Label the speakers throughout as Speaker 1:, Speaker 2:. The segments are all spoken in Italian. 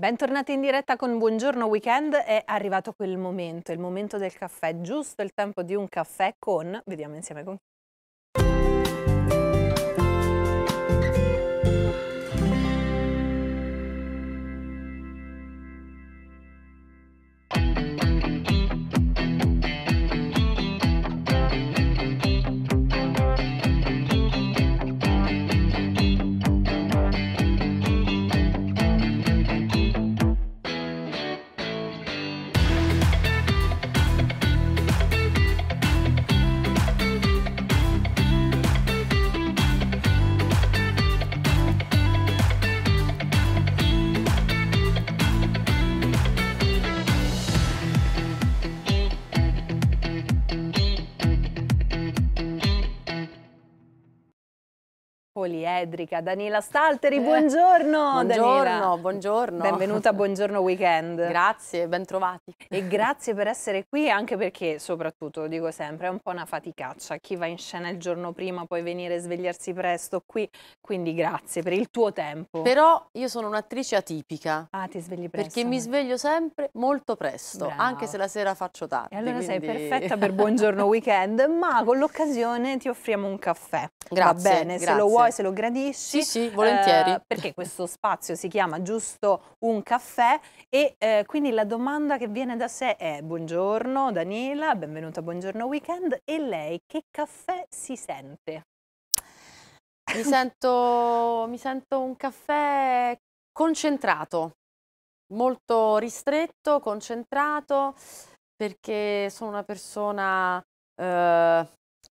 Speaker 1: Bentornati in diretta con Buongiorno Weekend, è arrivato quel momento, il momento del caffè, giusto il tempo di un caffè con, vediamo insieme con chi. poliedrica. Danila Stalteri, eh, buongiorno. Buongiorno, Danila.
Speaker 2: buongiorno. Benvenuta
Speaker 1: Buongiorno Weekend. Grazie, bentrovati. E grazie per essere qui, anche perché, soprattutto, lo dico sempre, è un po' una faticaccia. Chi va in scena il giorno prima, poi venire a svegliarsi presto
Speaker 2: qui. Quindi grazie per il tuo tempo. Però io sono un'attrice atipica. Ah, ti svegli presto. Perché mi sveglio sempre molto presto, Bravo. anche se la sera faccio tardi. E allora quindi... sei perfetta per
Speaker 1: Buongiorno Weekend, ma con l'occasione
Speaker 2: ti offriamo un caffè. Grazie. Va bene, grazie. se lo vuoi poi se
Speaker 1: lo gradisci. Sì, sì, volentieri. Eh, perché questo spazio si chiama giusto un caffè e eh, quindi la domanda che viene da sé è buongiorno Daniela, benvenuta a
Speaker 2: Buongiorno Weekend e lei che caffè si sente? Mi sento, mi sento un caffè concentrato, molto ristretto, concentrato, perché sono una persona eh,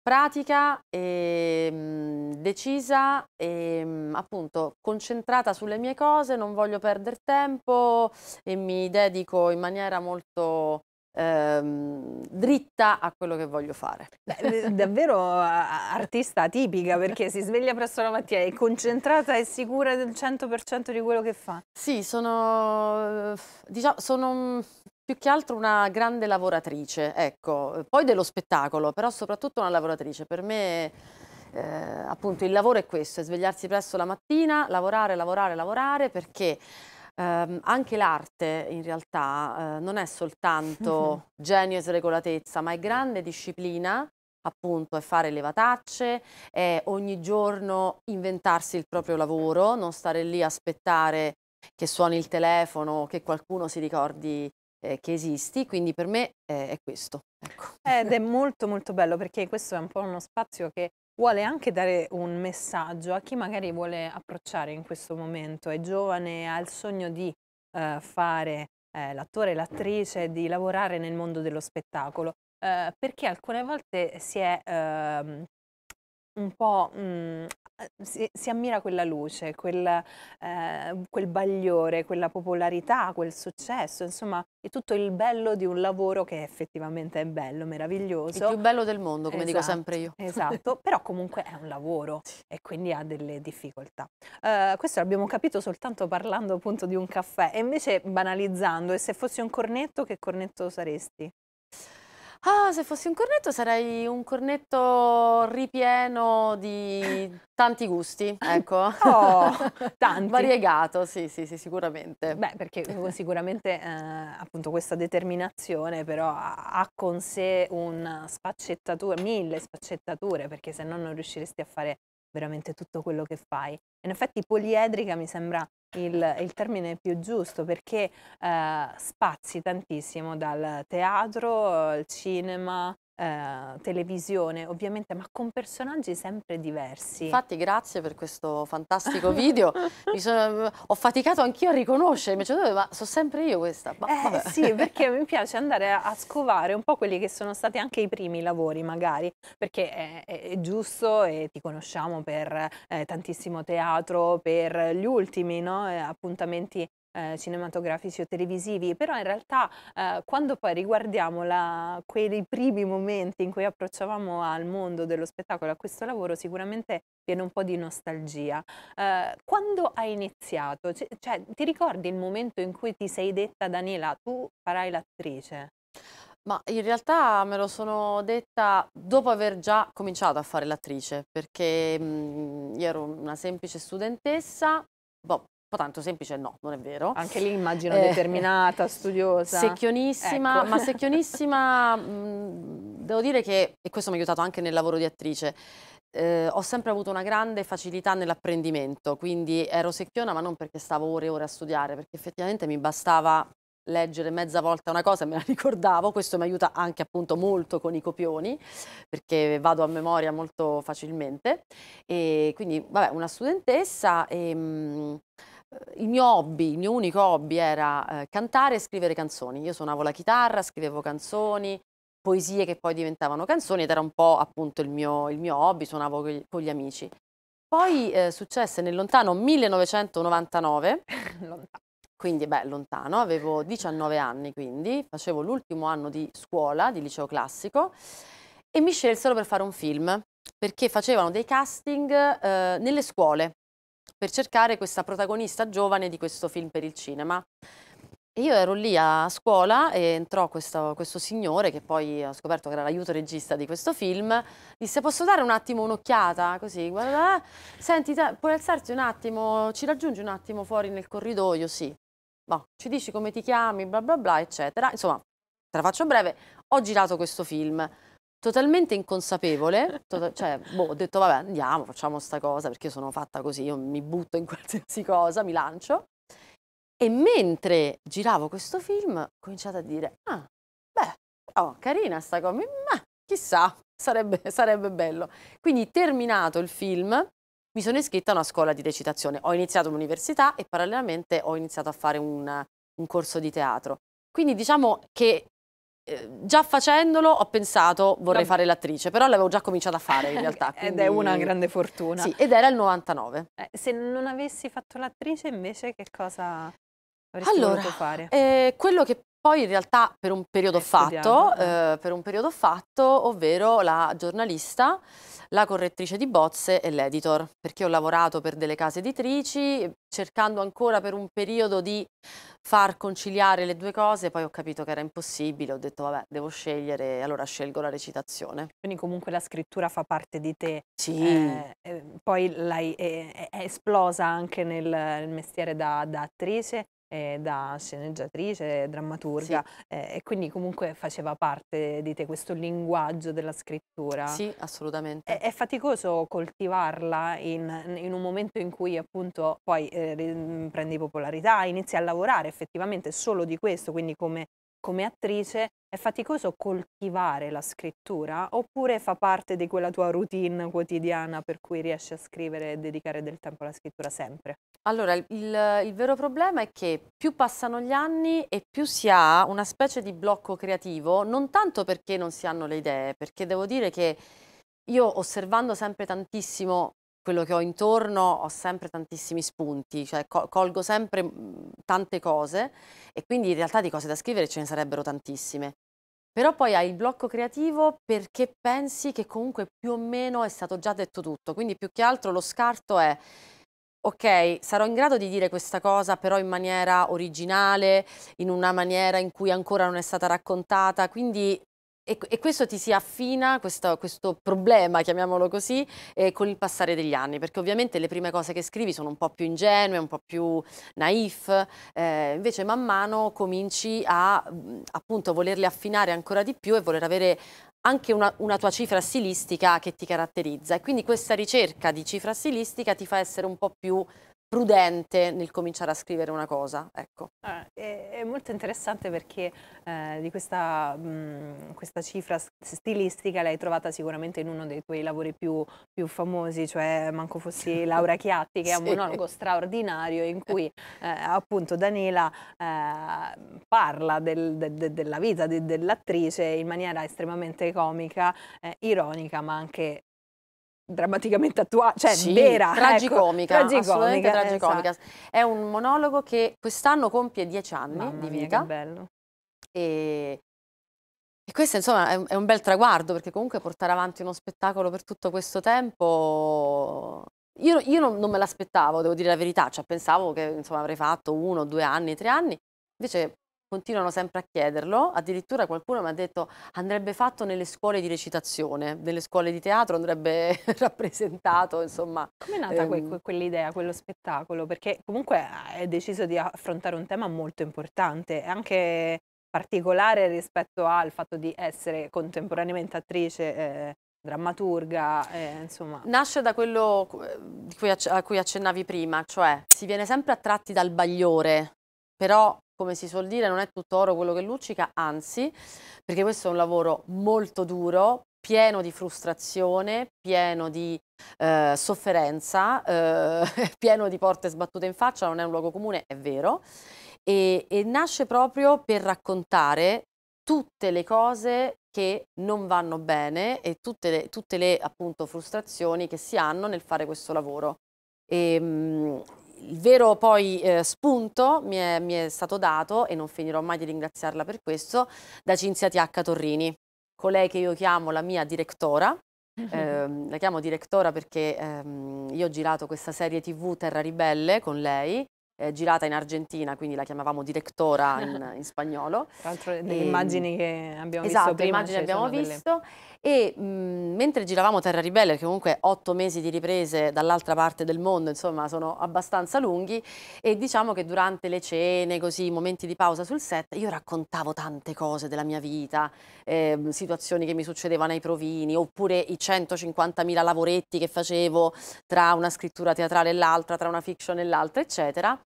Speaker 2: pratica, e, ehm, decisa e ehm, appunto concentrata sulle mie cose, non voglio perdere tempo e mi dedico in maniera molto Ehm, dritta a quello che voglio fare.
Speaker 1: Beh, davvero artista tipica perché si sveglia presto la
Speaker 2: mattina, è concentrata e sicura del 100% di quello che fa. Sì, sono, diciamo, sono più che altro una grande lavoratrice, ecco, poi dello spettacolo, però soprattutto una lavoratrice. Per me eh, appunto il lavoro è questo, è svegliarsi presto la mattina, lavorare, lavorare, lavorare, perché ehm, anche l'arte in realtà eh, non è soltanto mhm. genio e sregolatezza, ma è grande disciplina, appunto è fare levatacce, è ogni giorno inventarsi il proprio lavoro, non stare lì a aspettare che suoni il telefono, che qualcuno si ricordi eh, che esisti, quindi per me eh, è questo. Ecco. Ed
Speaker 1: è molto molto bello perché questo è un po' uno spazio che vuole anche dare un messaggio a chi magari vuole approcciare in questo momento, è giovane, ha il sogno di eh, fare eh, l'attore, l'attrice, di lavorare nel mondo dello spettacolo, eh, perché alcune volte si è ehm, un po' mh, mm, eh, si, si, ammira quella luce, quel, eh, quel, bagliore, quella popolarità, quel successo, insomma è tutto il bello di un lavoro che effettivamente è bello,
Speaker 2: meraviglioso. Il più bello del mondo, come esatto, dico sempre io. Esatto,
Speaker 1: però comunque è un lavoro e quindi ha delle difficoltà. Uh, questo l'abbiamo capito soltanto parlando appunto di un caffè e invece banalizzando, e se fossi un cornetto, che cornetto saresti?
Speaker 2: Ah, se fossi un cornetto sarei un cornetto ripieno di tanti gusti, ecco. Oh, tanti. Variegato, sì, sì, sì, sicuramente. Beh, perché
Speaker 1: sicuramente eh, appunto questa determinazione però ha con sé una spaccettatura, mille spaccettature, perché se no non riusciresti a fare veramente tutto quello che fai. In effetti poliedrica mi sembra il, il termine più giusto perché eh, spazi tantissimo dal teatro, al cinema, eh, televisione, ovviamente, ma con personaggi sempre diversi. Infatti, grazie
Speaker 2: per questo fantastico video. sono, ho faticato anch'io a riconoscermi, cioè, ma sono sempre io questa. Ma, eh, sì,
Speaker 1: perché mi piace andare a, a, scovare un po' quelli che sono stati anche i primi lavori, magari, perché è, è, è giusto e ti conosciamo per eh, tantissimo teatro, per gli ultimi no? Eh, appuntamenti eh, cinematografici o televisivi, però in realtà eh, quando poi riguardiamo la, quei primi momenti in cui approcciavamo al mondo dello spettacolo, a questo lavoro, sicuramente viene un po' di nostalgia. Eh, quando hai iniziato, cioè, cioè, ti ricordi il momento in cui ti sei detta Daniela, tu farai l'attrice?
Speaker 2: Ma in realtà me lo sono detta dopo aver già cominciato a fare l'attrice, perché mh, mm, io ero una semplice studentessa, boh, ma tanto semplice no, non è vero. Anche lì immagino eh, determinata, studiosa. Secchionissima, ecco. ma secchionissima, mh, devo dire che, e questo mi ha aiutato anche nel lavoro di attrice, eh, ho sempre avuto una grande facilità nell'apprendimento, quindi ero secchiona ma non perché stavo ore e ore a studiare, perché effettivamente mi bastava leggere mezza volta una cosa e me la ricordavo, questo mi aiuta anche appunto molto con i copioni perché vado a memoria molto facilmente e quindi vabbè una studentessa e, mh, il mio hobby, il mio unico hobby era eh, cantare e scrivere canzoni. Io suonavo la chitarra, scrivevo canzoni, poesie che poi diventavano canzoni ed era un po' appunto il mio, il mio hobby, suonavo con gli, con gli amici. Poi eh, successe nel lontano 1999, lontano. quindi beh lontano, avevo 19 anni quindi, facevo l'ultimo anno di scuola, di liceo classico e mi scelsero per fare un film perché facevano dei casting eh, nelle scuole per cercare questa protagonista giovane di questo film per il cinema. E io ero lì a scuola e entrò questo, questo signore, che poi ho scoperto che era l'aiuto regista di questo film, disse posso dare un attimo un'occhiata? Così, guarda, senti, puoi alzarti un attimo, ci raggiungi un attimo fuori nel corridoio? Sì. Boh, ci dici come ti chiami, bla bla bla, eccetera. Insomma, te la faccio breve, ho girato questo film totalmente inconsapevole, to tota-, cioè, boh, ho detto vabbè andiamo, facciamo sta cosa perché sono fatta così, io mi butto in qualsiasi cosa, mi lancio. E mentre giravo questo film ho cominciato a dire, ah, beh, oh, carina sta cosa, ma chissà, sarebbe, sarebbe bello. Quindi terminato il film, mi sono iscritta a una scuola di recitazione, ho iniziato l'università e parallelamente ho iniziato a fare un, un corso di teatro. Quindi diciamo che Ehm, già facendolo ho pensato vorrei fare l'attrice, però l'avevo già cominciato a fare in realtà. Quindi... ed è una grande fortuna. Sì, ed era il 99. Eh,
Speaker 1: se non avessi fatto l'attrice invece che cosa avresti allora, fare?
Speaker 2: Eh, quello che poi in realtà per un periodo eh, fatto, eh. eh, per un periodo fatto, ovvero la giornalista, la correttrice di bozze e l'editor, perché ho lavorato per delle case editrici, cercando ancora per un periodo di far conciliare le due cose, poi ho capito che era impossibile, ho detto vabbè devo scegliere allora scelgo la recitazione. Quindi comunque la scrittura fa parte di te, sì. Eh, eh poi l'hai,
Speaker 1: è, è, esplosa anche nel, nel mestiere da, da attrice, eh, da sceneggiatrice, drammaturga sì. eh, e quindi comunque faceva parte di te questo linguaggio della scrittura. Sì, assolutamente. È, è faticoso coltivarla in, in, un momento in cui appunto poi eh, prendi popolarità, inizi a lavorare effettivamente solo di questo, quindi come come attrice è faticoso coltivare la scrittura oppure fa parte di quella tua routine quotidiana per cui riesci a scrivere e dedicare del tempo alla scrittura sempre?
Speaker 2: Allora, il, il, vero problema è che più passano gli anni e più si ha una specie di blocco creativo, non tanto perché non si hanno le idee, perché devo dire che io osservando sempre tantissimo quello che ho intorno ho sempre tantissimi spunti, cioè colgo sempre mhmm, tante cose e quindi in realtà di cose da scrivere ce ne sarebbero tantissime. Però poi hai il blocco creativo perché pensi che comunque più o meno è stato già detto tutto, quindi più che altro lo scarto è ok, sarò in grado di dire questa cosa però in maniera originale, in una maniera in cui ancora non è stata raccontata, quindi e, e, questo ti si affina, questo, questo problema, chiamiamolo così, eh, con il passare degli anni, perché ovviamente le prime cose che scrivi sono un po' più ingenue, un po' più naif, eh, invece man mano cominci a mm, appunto volerle affinare ancora di più e voler avere anche una, una tua cifra stilistica che ti caratterizza e quindi questa ricerca di cifra stilistica ti fa essere un po' più prudente nel cominciare a scrivere una cosa. Ecco. Ah,
Speaker 1: è, è, molto interessante perché eh, di questa, mh, mm, questa, cifra stilistica l'hai trovata sicuramente in uno dei tuoi lavori più, più famosi, cioè Manco fossi Laura Chiatti, che è un monologo straordinario in cui eh, appunto Daniela eh, parla del, de, de, della vita de, dell'attrice in maniera estremamente comica, eh, ironica, ma anche drammaticamente attuale, cioè sì, vera, tragicomica, ecco. tragicomica, tragicomica.
Speaker 2: Esatto. È un monologo che quest'anno compie dieci anni Mamma di vita. Mia, bello. E, e questo insomma è un, è un, bel traguardo perché comunque portare avanti uno spettacolo per tutto questo tempo io, io non, non, me l'aspettavo, devo dire la verità, cioè pensavo che insomma avrei fatto uno, due anni, tre anni, invece continuano sempre a chiederlo, addirittura qualcuno mi ha detto andrebbe fatto nelle scuole di recitazione, nelle scuole di teatro andrebbe rappresentato, insomma. Come è nata ehm... que
Speaker 1: quell'idea, quello spettacolo? Perché comunque hai eh, deciso di affrontare un tema molto importante, anche particolare rispetto al fatto di essere contemporaneamente attrice eh, drammaturga, eh, insomma.
Speaker 2: Nasce da quello eh, cui a cui accennavi prima, cioè si viene sempre attratti dal bagliore, però come si suol dire, non è tutto oro quello che luccica, anzi, perché questo è un lavoro molto duro, pieno di frustrazione, pieno di eh, sofferenza, eh, pieno di porte sbattute in faccia, non è un luogo comune, è vero, e, e nasce proprio per raccontare tutte le cose che non vanno bene e tutte le, tutte le appunto, frustrazioni che si hanno nel fare questo lavoro. E, ehm, mh, il vero poi eh, spunto mi è, mi è, stato dato, e non finirò mai di ringraziarla per questo, da Cinzia Tiacca Torrini, colei che io chiamo la mia direttora.
Speaker 1: Mm-hmm.
Speaker 2: Eh, la chiamo direttora perché ehm, io ho girato questa serie tv Terra Ribelle con lei eh, girata in Argentina, quindi la chiamavamo Directora in, in spagnolo. Tra
Speaker 1: l'altro le ehm, immagini
Speaker 2: che abbiamo esatto, visto prima. Esatto, immagini abbiamo visto. E mh, mm, mentre giravamo Terra Ribelle, che comunque otto mesi di riprese dall'altra parte del mondo, insomma, sono abbastanza lunghi, e diciamo che durante le cene, così, momenti di pausa sul set, io raccontavo tante cose della mia vita, eh, situazioni che mi succedevano ai provini, oppure i 150.000 lavoretti che facevo tra una scrittura teatrale e l'altra, tra una fiction e l'altra, eccetera.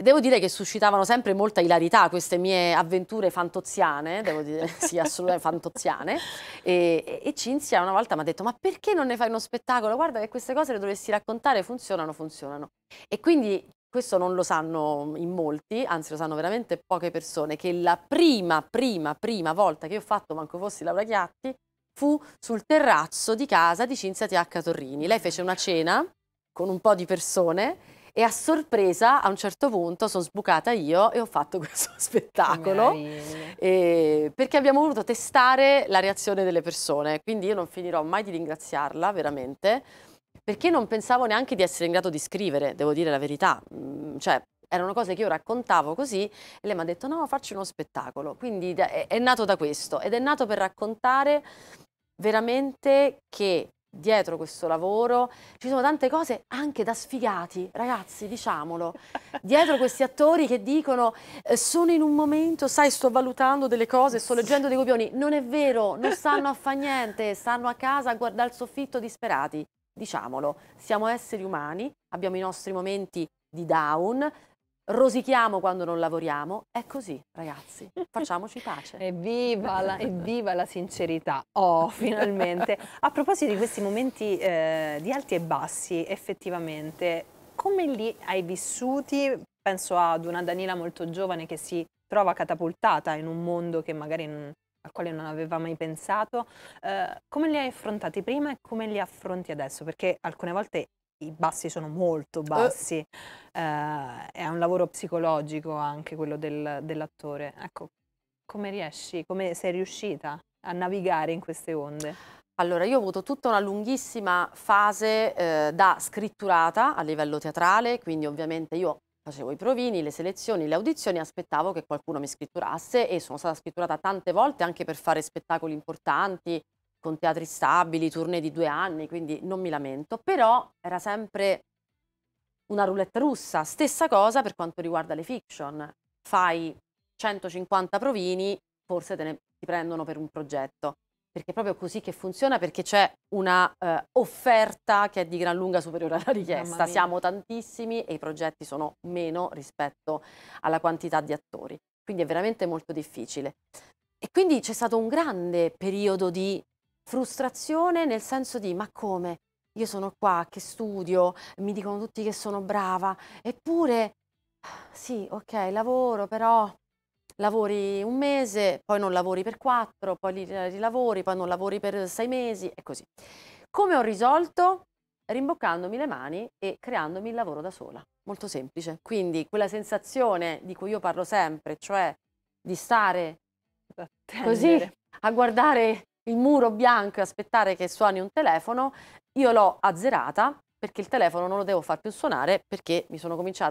Speaker 2: Devo dire che suscitavano sempre molta ilarità queste mie avventure fantoziane, devo dire, sì, assolutamente fantoziane. E, e, Cinzia una volta mi ha detto: Ma perché non ne fai uno spettacolo? Guarda che queste cose le dovresti raccontare, funzionano, funzionano. E quindi questo non lo sanno in molti, anzi lo sanno veramente poche persone, che la prima, prima, prima volta che ho fatto Manco Fossi Laura Chiatti fu sul terrazzo di casa di Cinzia TH Torrini. Lei fece una cena con un po' di persone e a sorpresa a un certo punto sono sbucata io e ho fatto questo spettacolo eh, perché abbiamo voluto testare la reazione delle persone, quindi io non finirò mai di ringraziarla veramente perché non pensavo neanche di essere in grado di scrivere, devo dire la verità, mm, cioè erano cose che io raccontavo così e lei mi ha detto no facci uno spettacolo, quindi è nato da questo ed è nato per raccontare veramente che dietro questo lavoro, ci sono tante cose anche da sfigati, ragazzi, diciamolo, dietro questi attori che dicono eh, sono in un momento, sai, sto valutando delle cose, sto leggendo dei copioni, non è vero, non stanno a fare niente, stanno a casa a guardare il soffitto disperati, diciamolo, siamo esseri umani, abbiamo i nostri momenti di down, rosichiamo quando non lavoriamo, è così ragazzi, facciamoci pace. evviva, la, evviva la sincerità,
Speaker 1: oh finalmente. A proposito di questi momenti eh, di alti e bassi, effettivamente, come li hai vissuti? Penso ad una Danila molto giovane che si trova catapultata in un mondo che magari non, al quale non aveva mai pensato. Eh, come li hai affrontati prima e come li affronti adesso? Perché alcune volte i bassi sono molto eh. bassi, uh. eh, è un lavoro psicologico anche quello del, dell'attore. Ecco, come riesci, come sei riuscita a navigare in queste
Speaker 2: onde? Allora, io ho avuto tutta una lunghissima fase eh, da scritturata a livello teatrale, quindi ovviamente io facevo i provini, le selezioni, le audizioni, aspettavo che qualcuno mi scritturasse e sono stata scritturata tante volte anche per fare spettacoli importanti, con teatri stabili, tournée di due anni, quindi non mi lamento, però era sempre una roulette russa. Stessa cosa per quanto riguarda le fiction. Fai 150 provini, forse te ne ti prendono per un progetto, perché è proprio così che funziona, perché c'è una eh, offerta che è di gran lunga superiore alla richiesta. Siamo tantissimi e i progetti sono meno rispetto alla quantità di attori. Quindi è veramente molto difficile. E quindi c'è stato un grande periodo di frustrazione nel senso di ma come? Io sono qua che studio, mi dicono tutti che sono brava, eppure sì, ok, lavoro, però lavori un mese, poi non lavori per quattro, poi rilavori, poi non lavori per sei mesi e così. Come ho risolto? Rimboccandomi le mani e creandomi il lavoro da sola. Molto semplice. Quindi quella sensazione di cui io parlo sempre, cioè di stare così a guardare il muro bianco e aspettare che suoni un telefono, io l'ho azzerata perché il telefono non lo devo far più suonare perché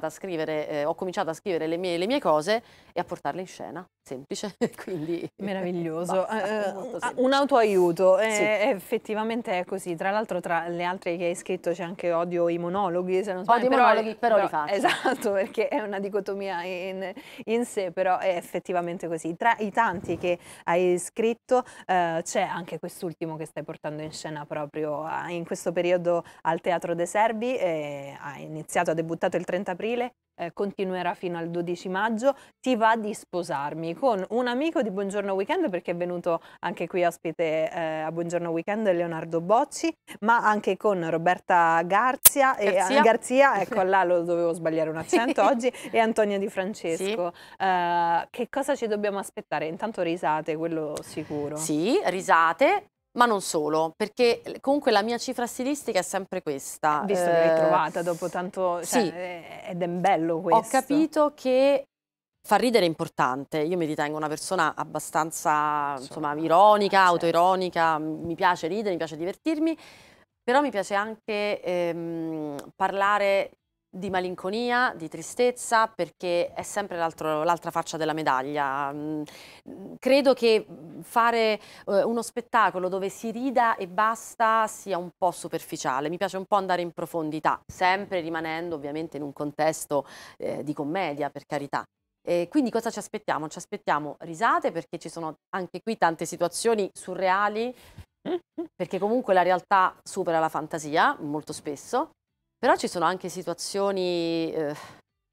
Speaker 2: scrivere, eh, ho cominciato a scrivere le mie, le mie, cose e a portarle in scena. Semplice, quindi... Meraviglioso. Basta, uh, un autoaiuto, eh, sì. Eh,
Speaker 1: effettivamente è così. Tra l'altro tra le altre che hai scritto c'è anche Odio i monologhi, se non sbaglio. Odio i monologhi, però, però, li faccio. Esatto, perché è una dicotomia in, in, sé, però è effettivamente così. Tra i tanti che hai scritto eh, c'è anche quest'ultimo che stai portando in scena proprio in questo periodo al Teatro De Serbi, eh, ha iniziato, ha debuttato il 30 aprile, eh, continuerà fino al 12 maggio, ti va di sposarmi con un amico di Buongiorno Weekend perché è venuto anche qui ospite eh, a Buongiorno Weekend Leonardo Bocci, ma anche con Roberta Garzia, Garzia. E, Garzia ecco là lo dovevo sbagliare un accento oggi, e Antonia Di Francesco. Sì. Uh,
Speaker 2: che cosa ci dobbiamo aspettare? Intanto risate, quello sicuro. Sì, risate, ma non solo, perché eh, comunque la mia cifra stilistica è sempre questa. Visto che l'hai eh, trovata dopo tanto... Cioè, sì. Eh, ed è bello questo. Ho capito che far ridere è importante, io mi ritengo una persona abbastanza insomma, ironica, certo. autoironica, mi piace ridere, mi piace divertirmi, però mi piace anche ehm, parlare di malinconia, di tristezza, perché è sempre l'altra faccia della medaglia. Mm, credo che fare eh, uno spettacolo dove si rida e basta sia un po' superficiale, mi piace un po' andare in profondità, sempre rimanendo ovviamente in un contesto eh, di commedia, per carità. E quindi cosa ci aspettiamo? Ci aspettiamo risate perché ci sono anche qui tante situazioni surreali, mm, mm. perché comunque la realtà supera la fantasia molto spesso però ci sono anche situazioni, eh,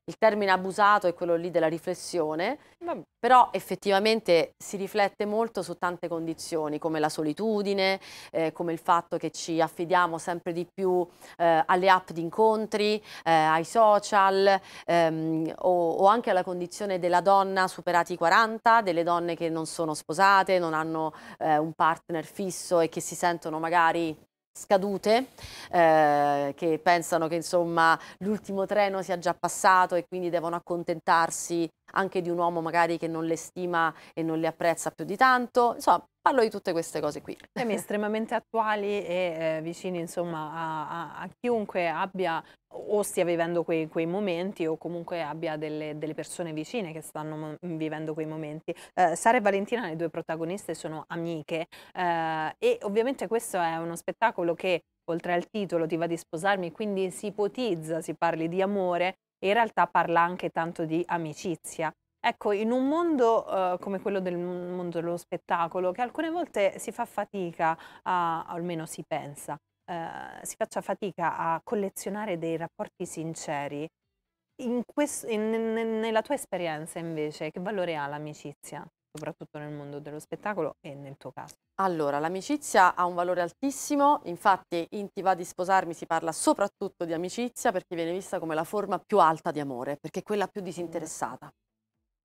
Speaker 2: il termine abusato è quello lì della riflessione, Vabbè. però effettivamente si riflette molto su tante condizioni, come la solitudine, eh, come il fatto che ci affidiamo sempre di più eh, alle app di incontri, eh, ai social ehm, o, o, anche alla condizione della donna superati i 40, delle donne che non sono sposate, non hanno eh, un partner fisso e che si sentono magari scadute eh, che pensano che insomma l'ultimo treno sia già passato e quindi devono accontentarsi anche di un uomo magari che non le stima e non le apprezza più di tanto insomma Parlo di tutte queste cose qui. Temi
Speaker 1: cioè, estremamente attuali e eh, vicini insomma a, a, a, chiunque abbia o stia vivendo quei, quei momenti o comunque abbia delle, delle, persone vicine che stanno mm, vivendo quei momenti. Eh, Sara e Valentina, le due protagoniste, sono amiche eh, e ovviamente questo è uno spettacolo che oltre al titolo ti va di sposarmi, quindi si ipotizza, si parli di amore, in realtà parla anche tanto di amicizia. Ecco, in un mondo eh, come quello del mondo dello spettacolo, che alcune volte si fa fatica, a, almeno si pensa, eh, si faccia fatica a collezionare dei rapporti sinceri, in questo, in, in, nella tua esperienza invece, che valore ha l'amicizia, soprattutto nel mondo dello spettacolo e nel tuo caso?
Speaker 2: Allora, l'amicizia ha un valore altissimo, infatti in Ti va di sposarmi si parla soprattutto di amicizia perché viene vista come la forma più alta di amore, perché è quella più disinteressata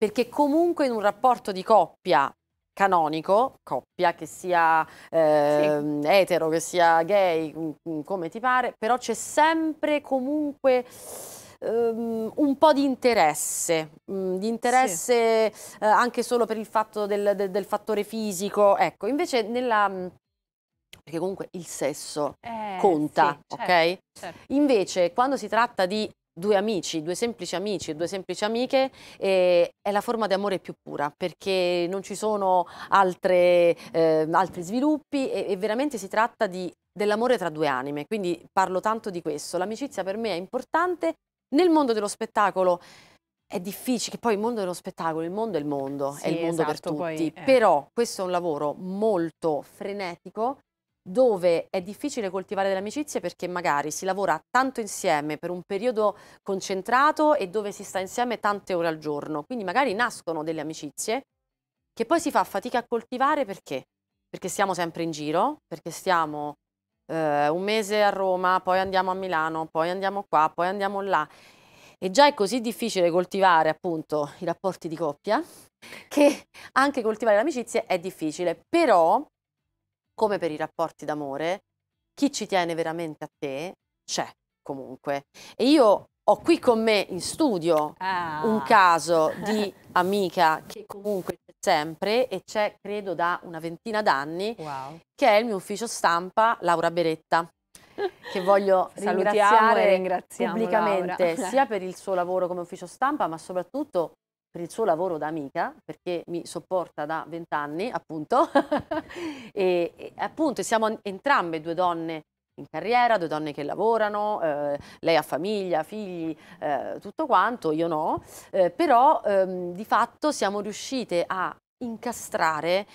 Speaker 2: perché comunque in un rapporto di coppia canonico, coppia che sia eh, sì. etero, che sia gay, mm, mm, come ti pare, però c'è sempre comunque ehm, un po' di interesse, mm, di interesse sì. Eh, anche solo per il fatto del, del, del fattore fisico, ecco, invece nella perché comunque il sesso eh, conta, sì, certo, ok? Certo. Invece quando si tratta di due amici, due semplici amici e due semplici amiche eh, è la forma di amore più pura perché non ci sono altre, eh, altri sviluppi e, e, veramente si tratta dell'amore tra due anime, quindi parlo tanto di questo, l'amicizia per me è importante nel mondo dello spettacolo è difficile, che poi il mondo dello spettacolo, il mondo è il mondo, sì, è il mondo esatto, per tutti, poi, eh. però questo è un lavoro molto frenetico dove è difficile coltivare delle amicizie perché magari si lavora tanto insieme per un periodo concentrato e dove si sta insieme tante ore al giorno. Quindi magari nascono delle amicizie che poi si fa fatica a coltivare perché? Perché stiamo sempre in giro, perché stiamo eh, un mese a Roma, poi andiamo a Milano, poi andiamo qua, poi andiamo là. E già è così difficile coltivare appunto i rapporti di coppia che anche coltivare le amicizie è difficile. Però come per i rapporti d'amore, chi ci tiene veramente a te c'è comunque. E io ho qui con me in studio ah. un caso di amica che comunque c'è sempre e c'è credo da una ventina d'anni, wow. che è il mio ufficio stampa Laura Beretta che voglio Salutiamo ringraziare pubblicamente Laura. sia per il suo lavoro come ufficio stampa ma soprattutto per il suo lavoro da amica, perché mi sopporta da vent'anni, appunto. e, e, appunto siamo entrambe due donne in carriera, due donne che lavorano, eh, lei ha famiglia, figli, eh, tutto quanto, io no, eh, però ehm, di fatto siamo riuscite a incastrare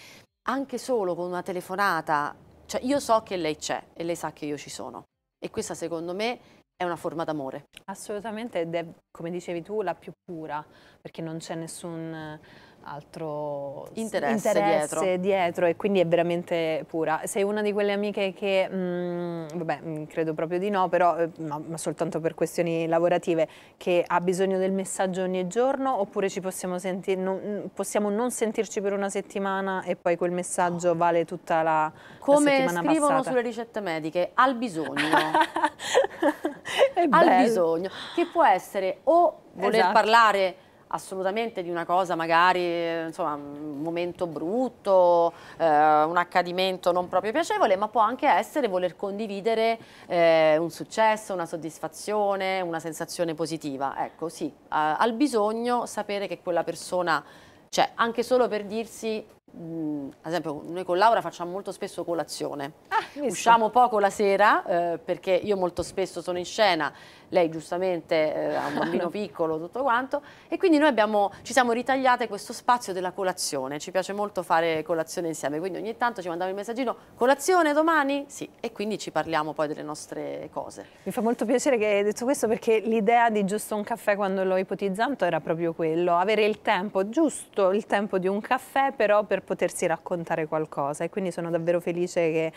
Speaker 2: anche solo con una telefonata, cioè io so che lei c'è e lei sa che io ci sono e questa secondo me è una forma d'amore. Assolutamente ed è, come dicevi tu, la più pura, perché non c'è nessun
Speaker 1: altro interesse, interesse dietro. dietro. e quindi è veramente pura. Sei una di quelle amiche che, mh, mm, vabbè, mm, credo proprio di no, però eh, ma, ma, soltanto per questioni lavorative, che ha bisogno del messaggio ogni giorno oppure ci possiamo, sentire, mm, possiamo non sentirci per una settimana e poi quel messaggio no. vale tutta la, Come la Come scrivono passata. sulle
Speaker 2: ricette mediche, al bisogno. al bello. bisogno, che può essere o voler esatto. parlare assolutamente di una cosa magari, insomma, un momento brutto, eh, un accadimento non proprio piacevole, ma può anche essere voler condividere eh, un successo, una soddisfazione, una sensazione positiva. Ecco, sì, eh, al bisogno sapere che quella persona c'è, anche solo per dirsi Mm, ad esempio noi con Laura facciamo molto spesso colazione, ah, usciamo poco la sera eh, perché io molto spesso sono in scena, lei giustamente eh, ha un bambino piccolo, tutto quanto, e quindi noi abbiamo, ci siamo ritagliate questo spazio della colazione, ci piace molto fare colazione insieme, quindi ogni tanto ci mandiamo il messaggino colazione domani? Sì, e quindi ci parliamo poi delle nostre cose.
Speaker 1: Mi fa molto piacere che hai detto questo perché l'idea di giusto un caffè quando l'ho ipotizzato era proprio quello, avere il tempo giusto, il tempo di un caffè però per potersi raccontare qualcosa e quindi sono davvero felice che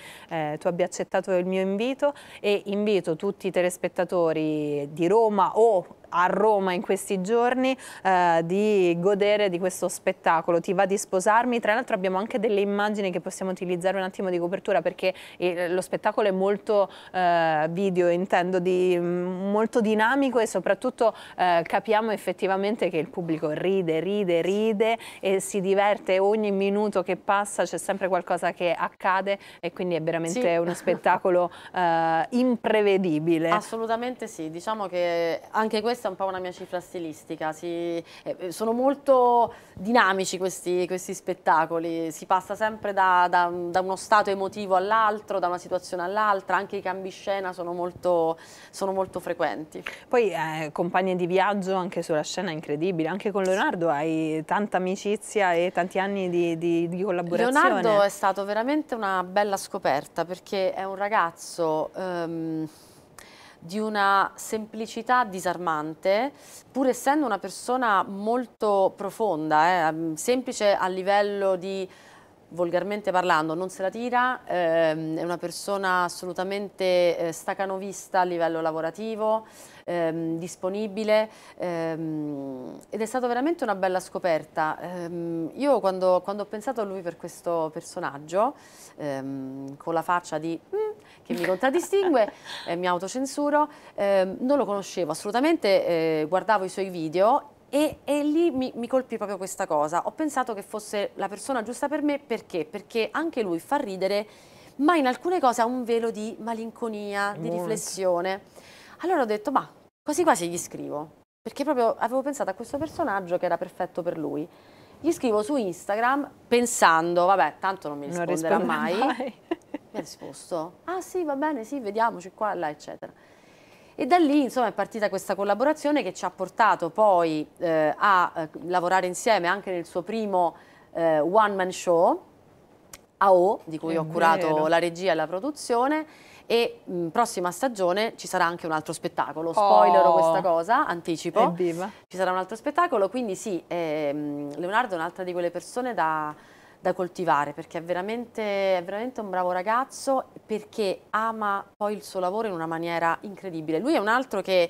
Speaker 1: eh, tu abbia accettato il mio invito e invito tutti i telespettatori di Roma o a Roma in questi giorni eh, di godere di questo spettacolo. Ti va di sposarmi? Tra l'altro abbiamo anche delle immagini che possiamo utilizzare un attimo di copertura perché eh, lo spettacolo è molto eh, video, intendo, di, mm, molto dinamico e soprattutto eh, capiamo effettivamente che il pubblico ride, ride, ride e si diverte ogni minuto che passa, c'è sempre qualcosa che accade e quindi
Speaker 2: è veramente sì. uno spettacolo eh, imprevedibile. Assolutamente sì, diciamo che anche questo questa è un po' una mia cifra stilistica, si, eh, eh, sono molto dinamici questi, questi, spettacoli, si passa sempre da, da, da uno stato emotivo all'altro, da una situazione all'altra, anche i cambi scena sono molto, sono molto frequenti.
Speaker 1: Poi eh, compagne di viaggio anche sulla scena è incredibile, anche con Leonardo hai tanta amicizia e tanti anni di, di, di collaborazione. Leonardo è
Speaker 2: stato veramente una bella scoperta perché è un ragazzo... Um, di una semplicità disarmante, pur essendo una persona molto profonda, eh, mm, semplice a livello di volgarmente parlando, non se la tira, ehm, è una persona assolutamente eh, stacanovista a livello lavorativo, ehm, disponibile ehm, ed è stata veramente una bella scoperta. Ehm, io quando, quando, ho pensato a lui per questo personaggio, ehm, con la faccia di... Mm, che mi contraddistingue, eh, mi autocensuro, eh, non lo conoscevo assolutamente, eh, guardavo i suoi video e, e, lì mi, mi, colpì proprio questa cosa. Ho pensato che fosse la persona giusta per me perché? Perché anche lui fa ridere, ma in alcune cose ha un velo di malinconia, Molto. di riflessione. Allora ho detto, ma quasi quasi gli scrivo, perché proprio avevo pensato a questo personaggio che era perfetto per lui. Gli scrivo su Instagram pensando, vabbè, tanto non mi risponderà, non mai. mai mi ha risposto, ah sì, va bene, sì, vediamoci qua, là, eccetera. E da lì insomma, è partita questa collaborazione che ci ha portato poi eh, a eh, lavorare insieme anche nel suo primo eh, one man show, AO, di cui è ho curato vero. la regia e la produzione, e mh, mm, prossima stagione ci sarà anche un altro spettacolo, spoilero oh. questa cosa, anticipo, Evviva. ci sarà un altro spettacolo, quindi sì, eh, Leonardo è un'altra di quelle persone da da coltivare perché è veramente, è veramente, un bravo ragazzo perché ama poi il suo lavoro in una maniera incredibile. Lui è un altro che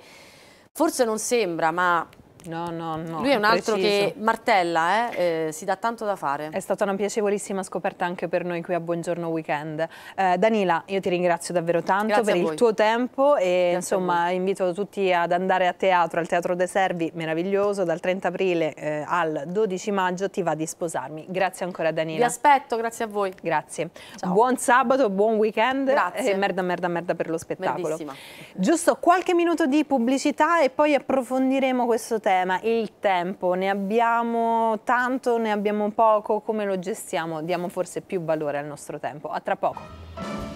Speaker 2: forse non sembra, ma No, no, no. Lui è un altro preciso. che martella,
Speaker 1: eh? Eh, si dà tanto da fare. È stata una piacevolissima scoperta anche per noi qui a Buongiorno Weekend. Eh, Danila, io ti ringrazio davvero tanto Grazie per il tuo tempo e Grazie insomma invito tutti ad andare a teatro, al Teatro dei Servi, meraviglioso, dal 30 aprile eh, al 12 maggio ti va di sposarmi. Grazie ancora Danila. Vi aspetto, grazie a voi. Grazie. Ciao. Buon sabato, buon weekend eh, grazie. e merda, merda, merda per lo spettacolo. Merdissima. Giusto qualche minuto di pubblicità e poi approfondiremo questo tema problema, eh, il tempo, ne abbiamo tanto, ne abbiamo poco, come lo gestiamo? Diamo forse più valore al nostro tempo. A tra poco.